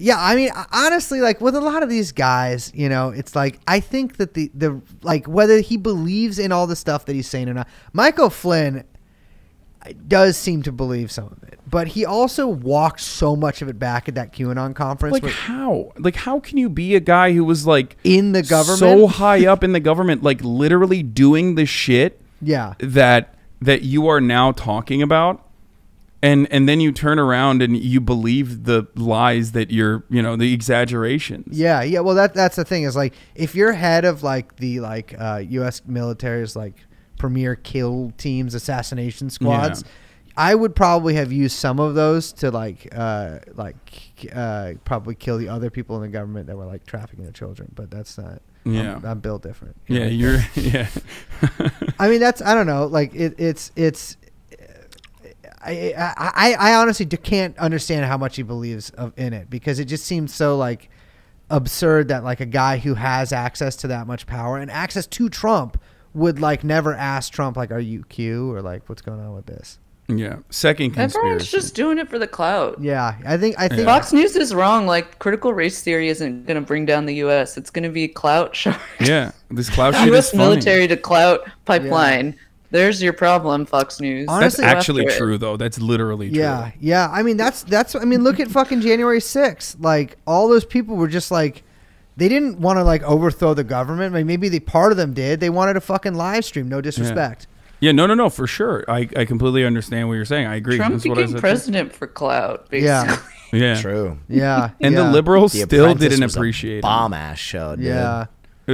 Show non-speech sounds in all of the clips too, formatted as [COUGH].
Yeah, I mean, honestly, like with a lot of these guys, you know, it's like I think that the the like whether he believes in all the stuff that he's saying or not, Michael Flynn does seem to believe some of it, but he also walked so much of it back at that QAnon conference. Like how? Like how can you be a guy who was like in the government, so [LAUGHS] high up in the government, like literally doing the shit? Yeah, that that you are now talking about and and then you turn around and you believe the lies that you're you know the exaggerations yeah yeah well that that's the thing is like if you're head of like the like uh, us military's like premier kill teams assassination squads yeah. I would probably have used some of those to like, uh, like, uh, probably kill the other people in the government that were like trafficking their children. But that's not. Yeah, I'm, I'm built different. You yeah, know? you're. [LAUGHS] Yeah. I mean, that's I don't know. Like it, it's it's I, I, I honestly can't understand how much he believes of, in it because it just seems so like absurd that like a guy who has access to that much power and access to Trump would like never ask Trump like, "Are you Q?" or like, "What's going on with this?" Yeah. Second conspiracy. Everyone's just doing it for the clout. Yeah, I think I think yeah. Fox News is wrong. Like critical race theory isn't going to bring down the U.S. It's going to be clout [LAUGHS] sharks. Yeah, this clout [LAUGHS] shit U.S. military to clout pipeline. Yeah. There's your problem, Fox News. Honestly, that's actually true, though. That's literally yeah, true. Yeah, yeah. I mean, that's that's. I mean, look at fucking January 6th. Like all those people were just like, they didn't want to like overthrow the government. Like, maybe the part of them did. They wanted a fucking live stream. No disrespect. Yeah. yeah no, no, no, for sure. I, I completely understand what you're saying. I agree. Trump that's became president too. for clout, basically. Yeah, yeah, true. Yeah, and yeah. the liberals the still didn't appreciate bomb ass show. Dude. Yeah,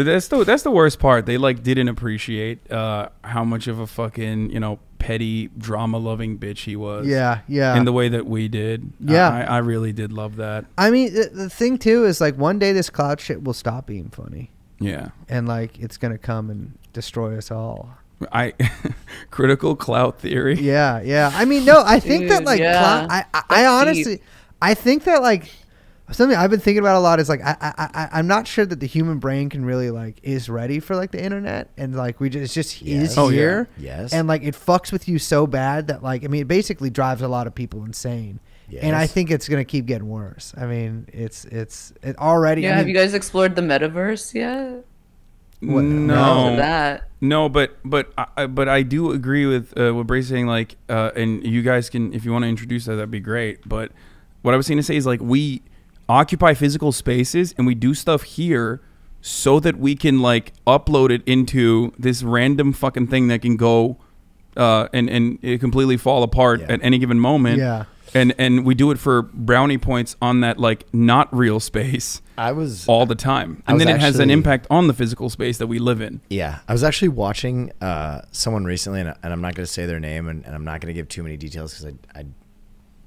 that's the that's the worst part. They like didn't appreciate uh, how much of a fucking you know petty drama loving bitch he was. Yeah, yeah. In the way that we did. Uh, yeah, I, I really did love that. I mean, the, the thing too is like one day this cloud shit will stop being funny. Yeah, and like it's gonna come and destroy us all. I [LAUGHS] critical clout theory. Yeah, yeah. I mean, no, I think Dude, that like yeah. clout, I, I, I honestly, deep. I think that like something I've been thinking about a lot is like I, I I am not sure that the human brain can really like is ready for like the internet and like we just it's just yes. is oh, here yeah. yes and like it fucks with you so bad that like I mean it basically drives a lot of people insane. Yes. And I think it's gonna keep getting worse. I mean, it's it's it already. Yeah, I mean, have you guys explored the metaverse yet? What, no, that. no, but but I, but I do agree with uh, what Bray's saying. Like, uh, and you guys can, if you want to introduce that, that'd be great. But what I was going to say is like we occupy physical spaces and we do stuff here so that we can like upload it into this random fucking thing that can go uh, and and it completely fall apart yeah. at any given moment. Yeah. And and we do it for brownie points on that like not real space. I was all the time, and then it has an impact on the physical space that we live in. Yeah, I was actually watching uh, someone recently, and, and I'm not going to say their name, and, and I'm not going to give too many details because I, I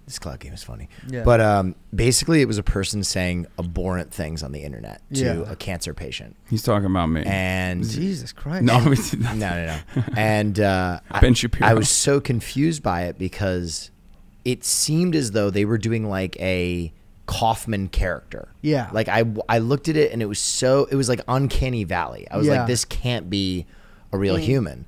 this cloud game is funny. Yeah. But um, basically, it was a person saying abhorrent things on the internet to yeah. a cancer patient. He's talking about me. And [LAUGHS] Jesus Christ! No, [LAUGHS] no, no, no. And uh, [LAUGHS] Ben Shapiro. I, I was so confused by it because it seemed as though they were doing like a Kaufman character. Yeah. Like I, I looked at it and it was so it was like uncanny valley. I was yeah. like, this can't be a real mm. human.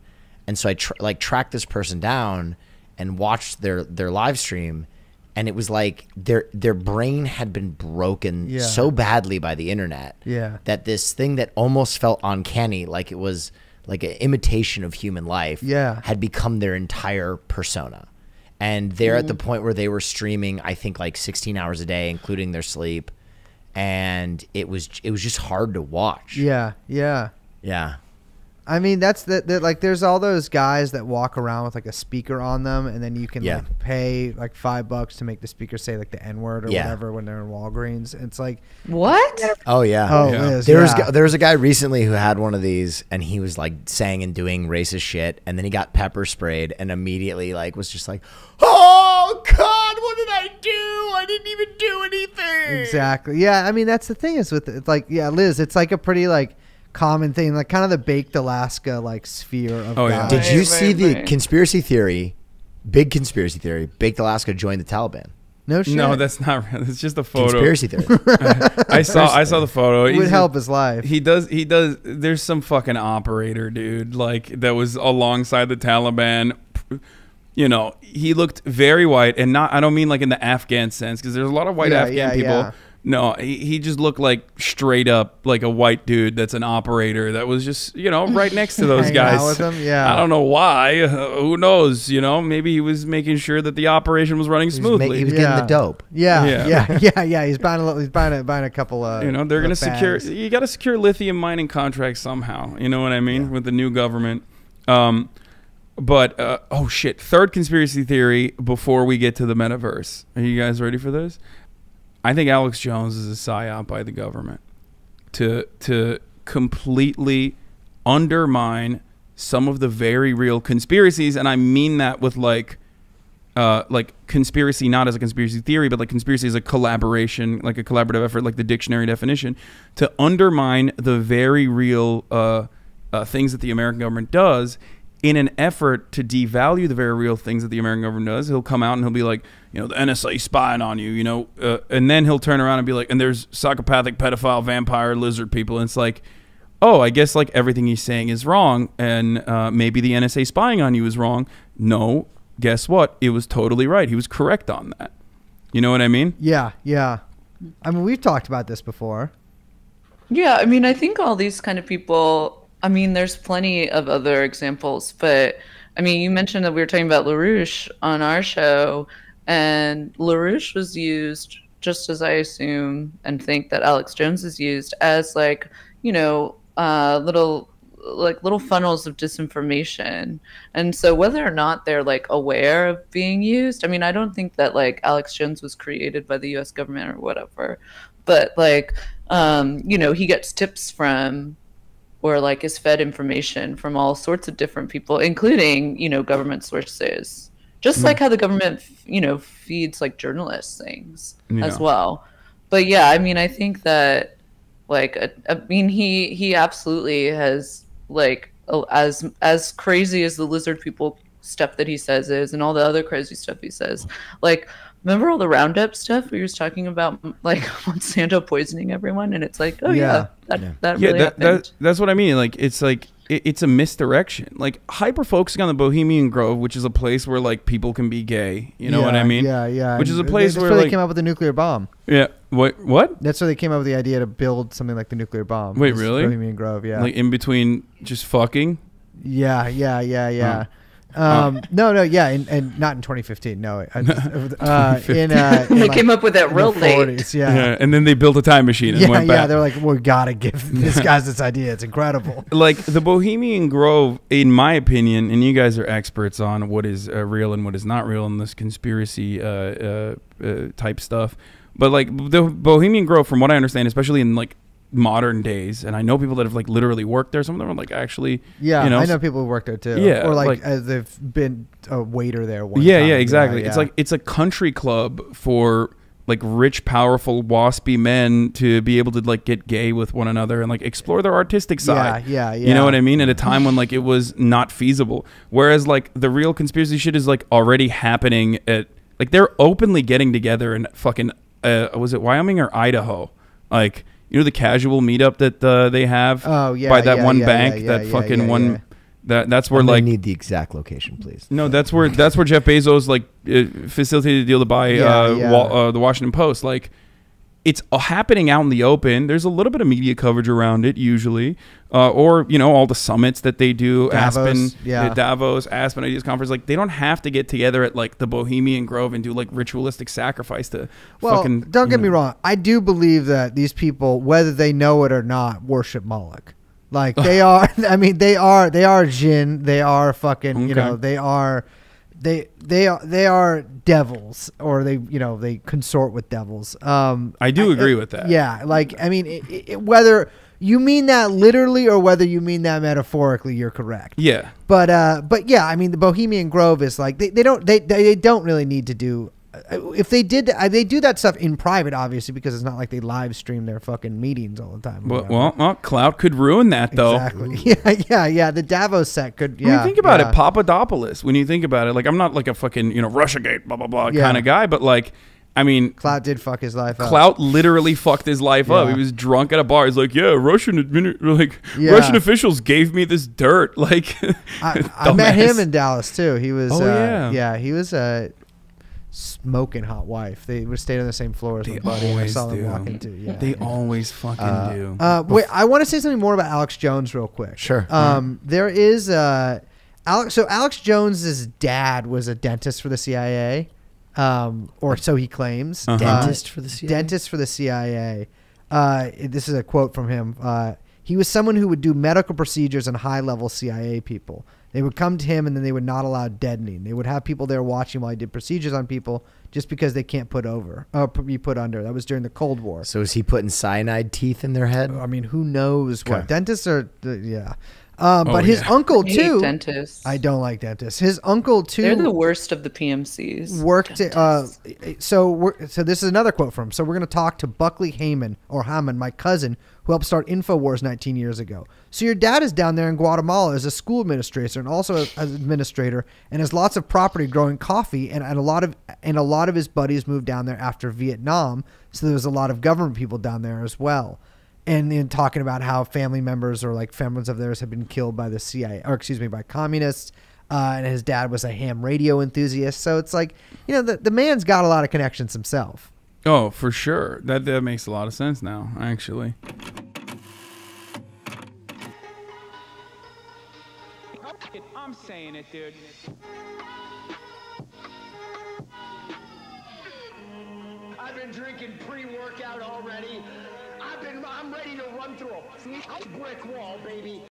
And so I tr like tracked this person down and watched their their live stream and it was like their their brain had been broken yeah. so badly by the internet yeah. that this thing that almost felt uncanny like it was like an imitation of human life yeah. had become their entire persona and they're mm. at the mm. point where they were streaming i think like 16 hours a day including their sleep and it was it was just hard to watch yeah yeah yeah I mean, that's the, the, like. There's all those guys that walk around with like a speaker on them, and then you can yeah. like pay like five bucks to make the speaker say like the N word or yeah. whatever when they're in Walgreens. It's like what? Oh yeah. Oh, yeah. Liz, there's yeah. there was a guy recently who had one of these, and he was like saying and doing racist shit, and then he got pepper sprayed, and immediately like was just like, oh god, what did I do? I didn't even do anything. Exactly. Yeah. I mean, that's the thing is with it's like yeah, Liz. It's like a pretty like common thing, like kind of the baked Alaska like sphere of. Oh yeah. Did you see the conspiracy theory? Big conspiracy theory. Baked Alaska joined the Taliban. No shit. No, that's not. real. It's just a photo. Conspiracy theory. [LAUGHS] I saw. I saw the photo. It would He's help a, his life. He does. He does. There's some fucking operator, dude. Like that was alongside the Taliban. You know, he looked very white, and not. I don't mean like in the Afghan sense, because there's a lot of white yeah, Afghan yeah, people. Yeah no, he, he just looked like straight up like a white dude that's an operator that was just, you know, right next to [LAUGHS] those guys. Yeah. I don't know why. Uh, who knows? You know, maybe he was making sure that the operation was running smoothly. He was, he was yeah. getting the dope. Yeah. Yeah. Yeah. yeah, [LAUGHS] yeah. He's buying a he's buying a, buying a couple of. You know, they're going to secure, you got to secure lithium mining contracts somehow. You know what I mean? Yeah. With the new government. Um, but uh, oh shit! Third conspiracy theory before we get to the metaverse. Are you guys ready for this? I think Alex Jones is a psyop by the government to to completely undermine some of the very real conspiracies, and I mean that with like uh, like conspiracy not as a conspiracy theory, but like conspiracy as a collaboration, like a collaborative effort, like the dictionary definition, to undermine the very real uh, uh, things that the American government does in an effort to devalue the very real things that the American government does, he'll come out and he'll be like, you know, the NSA spying on you, you know, uh, and then he'll turn around and be like, and there's psychopathic, pedophile, vampire, lizard people. And it's like, oh, I guess like everything he's saying is wrong. And uh, maybe the NSA spying on you is wrong. No, guess what? It was totally right. He was correct on that. You know what I mean? Yeah, yeah. I mean, we've talked about this before. Yeah, I mean, I think all these kind of people I mean, there's plenty of other examples, but I mean, you mentioned that we were talking about LaRouche on our show, and LaRouche was used just as I assume and think that Alex Jones is used as like, you know, uh, little like little funnels of disinformation. And so whether or not they're like aware of being used, I mean, I don't think that like Alex Jones was created by the US government or whatever, but like um, you know, he gets tips from or like is fed information from all sorts of different people, including you know government sources. Just mm. like how the government you know feeds like journalists things yeah. as well. But yeah, I mean, I think that like I, I mean he he absolutely has like as as crazy as the lizard people stuff that he says is and all the other crazy stuff he says like Remember all the Roundup stuff we were talking about, like [LAUGHS] Monsanto poisoning everyone, and it's like, oh yeah, yeah that yeah. that, really that, that, that's what I mean. Like it's like it, it's a misdirection. Like hyper focusing on the Bohemian Grove, which is a place where like people can be gay. You know yeah, what I mean? Yeah, yeah. Which is a place where, like, they came up with the nuclear bomb. Yeah. What? What? That's where they came up with the idea to build something like the nuclear bomb. Wait, really? Bohemian Grove. Yeah. Like in between, just fucking. Yeah, yeah, yeah, yeah. Oh. Um, No, no, yeah, and, and, not in 2015. No, uh, 2015. [LAUGHS] Uh, in, uh, in they came up with that real late. 40s, yeah. yeah. and then they built a time machine. yeah, went back. they're like, we gotta give [LAUGHS] this guy this idea. It's incredible. Like the Bohemian Grove, in my opinion, and you guys are experts on what is uh, real and what is not real in this conspiracy uh, uh, type stuff. But like the Bohemian Grove, from what I understand, especially in like modern days, and I know people that have like literally worked there. Some of them are like actually, yeah, you know, I know people who worked there too. Yeah, or like, like as they've been a waiter there. One yeah, time, yeah, exactly. yeah. It's like it's a country club for like rich, powerful, waspy men to be able to like get gay with one another and like explore their artistic side. Yeah, yeah, yeah. You know what I mean? At a time when like it was not feasible. Whereas like the real conspiracy shit is like already happening at like they're openly getting together in fucking uh, was it Wyoming or Idaho? Like you know the casual meetup that uh, they have. Oh yeah, by that yeah, one yeah, bank, yeah, that fucking one. That that's where i like need the exact location, please. No, that's where that's where Jeff Bezos like uh, facilitated the deal to buy uh, wa uh, the Washington Post. Like it's happening out in the open. There's a little bit of media coverage around it usually, uh, or you know all the summits that they do, Davos, Aspen, yeah. Davos, Aspen Ideas Conference. Like they don't have to get together at like the Bohemian Grove and do like ritualistic sacrifice to. Well, fucking, don't get know. me wrong. I do believe that these people, whether they know it or not, worship Moloch. Like they [LAUGHS] are. [LAUGHS] I mean, they are. They are Jin. They are fucking. Okay. You know, they are they they are they are devils or they you know they consort with devils um i do uh, agree with that yeah like i mean it, it, whether you mean that literally or whether you mean that metaphorically you're correct yeah but uh but yeah i mean the bohemian grove is like they, they don't they, they don't really need to do if they did they do that stuff in private obviously because it's not like they live stream their fucking meetings all the time well, well, well cloud could ruin that though exactly [LAUGHS] yeah yeah yeah the davos set could yeah, when you think about yeah. it papadopoulos when you think about it like i'm not like a fucking you know russiagate blah blah blah yeah. kind of guy but like I mean, Clout did fuck his life Clout up. Clout literally fucked his life yeah. up. He was drunk at a bar. He's like, "Yeah, Russian [LAUGHS] like yeah. Russian officials gave me this dirt." [LAUGHS] Like, I, I met him in Dallas too. He was, oh, uh, yeah. yeah, he was. a uh, smoking hot wife. They would stay on the same floor as they my buddy. And I saw them do. walking to. Yeah, they yeah. always fucking uh, do. Uh, wait, I want to say something more about Alex Jones real quick. Sure. Um, mm-hmm. There is uh, Alex. So Alex Jones's dad was a dentist for the CIA, um, or so he claims. Uh-huh. Dentist for the CIA. Dentist for the CIA. Uh, this is a quote from him. Uh, he was someone who would do medical procedures on high-level CIA people. They would come to him and then they would not allow deadening. They would have people there watching while he did procedures on people just because they can't put over, or uh, be put under. That was during the Cold War. So is he putting cyanide teeth in their head? I mean, who knows what? Dentists are, yeah. Uh, but oh, his yeah. uncle too. I, I don't like dentists. His uncle too. They're the worst of the PMCs. Worked. Uh, so so this is another quote from. Him. So we're going to talk to Buckley Heyman or Haman, my cousin, who helped start Infowars 19 years ago. So your dad is down there in Guatemala as a school administrator and also as administrator, and has lots of property growing coffee, and, and a lot of and a lot of his buddies moved down there after Vietnam. So there was a lot of government people down there as well and in talking about how family members or like families of theirs have been killed by the CIA or excuse me by communists. Uh, and his dad was a ham radio enthusiast, so it's like you know the the man's got a lot of connections himself. Oh, for sure. That that makes a lot of sense now, actually. I'm saying it, dude. I've been drinking pre-workout already i I'm ready to run through a brick wall, baby.